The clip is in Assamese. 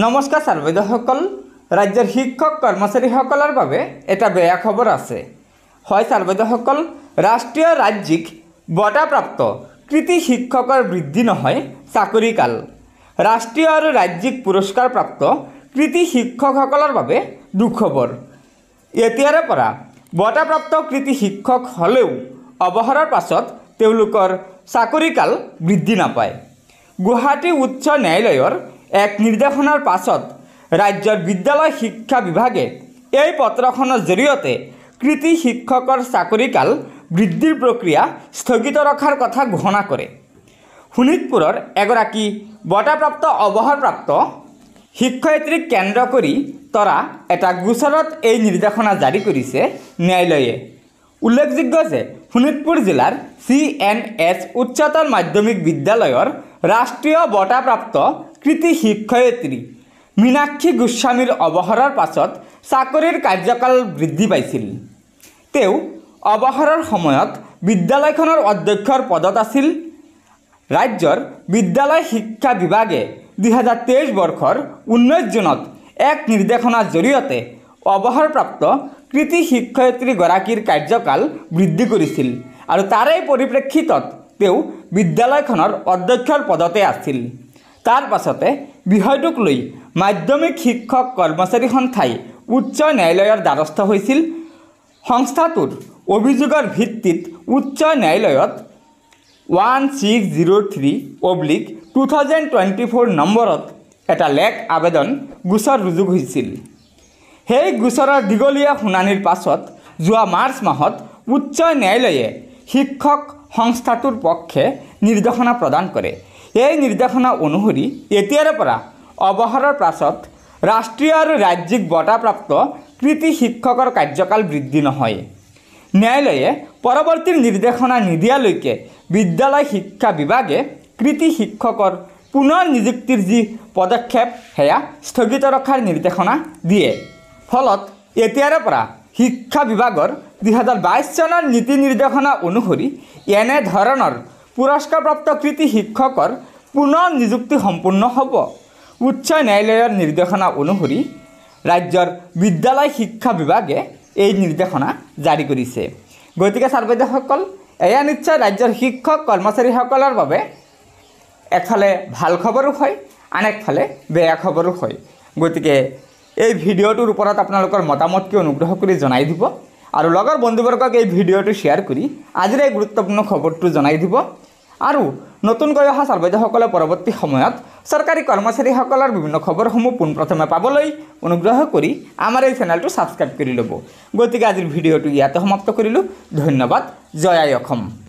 নমস্কাৰ চালবাইদেউসকল ৰাজ্যৰ শিক্ষক কৰ্মচাৰীসকলৰ বাবে এটা বেয়া খবৰ আছে হয় চালবাইদেউসকল ৰাষ্ট্ৰীয় ৰাজ্যিক বঁটাপ্ৰাপ্ত কৃতি শিক্ষকৰ বৃদ্ধি নহয় চাকৰিকাল ৰাষ্ট্ৰীয় আৰু ৰাজ্যিক পুৰস্কাৰপ্ৰাপ্ত কৃতি শিক্ষকসকলৰ বাবে দুখবৰ এতিয়াৰে পৰা বঁটাপ্ৰাপ্ত কৃতি শিক্ষক হ'লেও অৱসৰৰ পাছত তেওঁলোকৰ চাকৰিকাল বৃদ্ধি নাপায় গুৱাহাটী উচ্চ ন্যায়ালয়ৰ এক নিৰ্দেশনাৰ পাছত ৰাজ্যৰ বিদ্যালয় শিক্ষা বিভাগে এই পত্ৰখনৰ জৰিয়তে কৃতি শিক্ষকৰ চাকৰিকাল বৃদ্ধিৰ প্ৰক্ৰিয়া স্থগিত ৰখাৰ কথা ঘোষণা কৰে শোণিতপুৰৰ এগৰাকী বঁটাপ্ৰাপ্ত অৱসৰপ্ৰাপ্ত শিক্ষয়িত্ৰীক কেন্দ্ৰ কৰি তৰা এটা গোচৰত এই নিৰ্দেশনা জাৰি কৰিছে ন্যায়ালয়ে উল্লেখযোগ্য যে শোণিতপুৰ জিলাৰ চি এন এছ উচ্চতৰ মাধ্যমিক বিদ্যালয়ৰ ৰাষ্ট্ৰীয় বঁটাপ্ৰাপ্ত কৃতি শিক্ষয়িত্ৰী মীনাক্ষী গোস্বামীৰ অৱসৰৰ পাছত চাকৰিৰ কাৰ্যকাল বৃদ্ধি পাইছিল তেওঁ অৱসৰৰ সময়ত বিদ্যালয়খনৰ অধ্যক্ষৰ পদত আছিল ৰাজ্যৰ বিদ্যালয় শিক্ষা বিভাগে দুহেজাৰ তেইছ বৰ্ষৰ ঊনৈছ জুনত এক নিৰ্দেশনাৰ জৰিয়তে অৱসৰপ্ৰাপ্ত কৃতি শিক্ষয়িত্ৰীগৰাকীৰ কাৰ্যকাল বৃদ্ধি কৰিছিল আৰু তাৰে পৰিপ্ৰেক্ষিতত তেওঁ বিদ্যালয়খনৰ অধ্যক্ষৰ পদতে আছিল তাৰ পাছতে বিষয়টোক লৈ মাধ্যমিক শিক্ষক কৰ্মচাৰীখন ঠাই উচ্চ ন্যায়ালয়ৰ দ্বাৰস্থ হৈছিল সংস্থাটোৰ অভিযোগৰ ভিত্তিত উচ্চ ন্যায়ালয়ত one six zero' three oblique two thousand twenty four নম্বৰত এটা লেখ আবেদন গোচৰ ৰুজু হৈছিল সেই গোচৰৰ দীঘলীয়া শুনানিৰ পাছত যোৱা মাৰ্চ মাহত উচ্চ ন্যায়ালয়ে শিক্ষক সংস্থাটোৰ পক্ষে নিৰ্দেশনা প্ৰদান কৰে এই নিৰ্দেশনা অনুসৰি এতিয়াৰে পৰা অৱসৰৰ পাছত ৰাষ্ট্ৰীয় আৰু ৰাজ্যিক বঁটাপ্ৰাপ্ত কৃতি শিক্ষকৰ কাৰ্যকাল বৃদ্ধি নহয় ন্যায়ালয়ে পৰৱৰ্তী নিৰ্দেশনা নিদিয়ালৈকে বিদ্যালয় শিক্ষা বিভাগে কৃতি শিক্ষকৰ পুনৰ নিযুক্তিৰ যি পদক্ষেপ সেয়া স্থগিত ৰখাৰ নিৰ্দেশনা দিয়ে ফলত এতিয়াৰে পৰা শিক্ষা বিভাগৰ দুহেজাৰ বাইছ চনৰ নীতি নিৰ্দেশনা অনুসৰি এনেধৰণৰ পুৰস্কাৰপ্ৰাপ্ত কৃতি শিক্ষকৰ পুনৰ নিযুক্তি সম্পূৰ্ণ হ'ব উচ্চ ন্যায়ালয়ৰ নিৰ্দেশনা অনুসৰি ৰাজ্যৰ বিদ্যালয় শিক্ষা বিভাগে এই নিৰ্দেশনা জাৰি কৰিছে গতিকে ছাৰ্বাইদেউসকল এয়া নিশ্চয় ৰাজ্যৰ শিক্ষক কৰ্মচাৰীসকলৰ বাবে এফালে ভাল খবৰো হয় আন একফালে বেয়া খবৰো হয় গতিকে এই ভিডিওটোৰ উপৰ আপনাৰ মতামতকে অনুগ্ৰহ কৰি জনাই দিব আৰু লগৰ বন্ধুবৰ্গক এই ভিডিঅ'টো শ্বেয়াৰ কৰি আজিৰ এই গুৰুত্বপূৰ্ণ খবৰটো জনাই দিব আৰু নতুনকৈ অহা চালবাইদসকলে পৰৱৰ্তী সময়ত চৰকাৰী কৰ্মচাৰীসকলৰ বিভিন্ন খবৰসমূহ পোনপ্ৰথমে পাবলৈ অনুগ্ৰহ কৰি আমাৰ এই চেনেলটো ছাবস্ক্ৰাইব কৰি লব গতিকে আজিৰ ভিডিঅ'টো ইয়াতে সমাপ্ত কৰিলোঁ ধন্যবাদ জয় অসম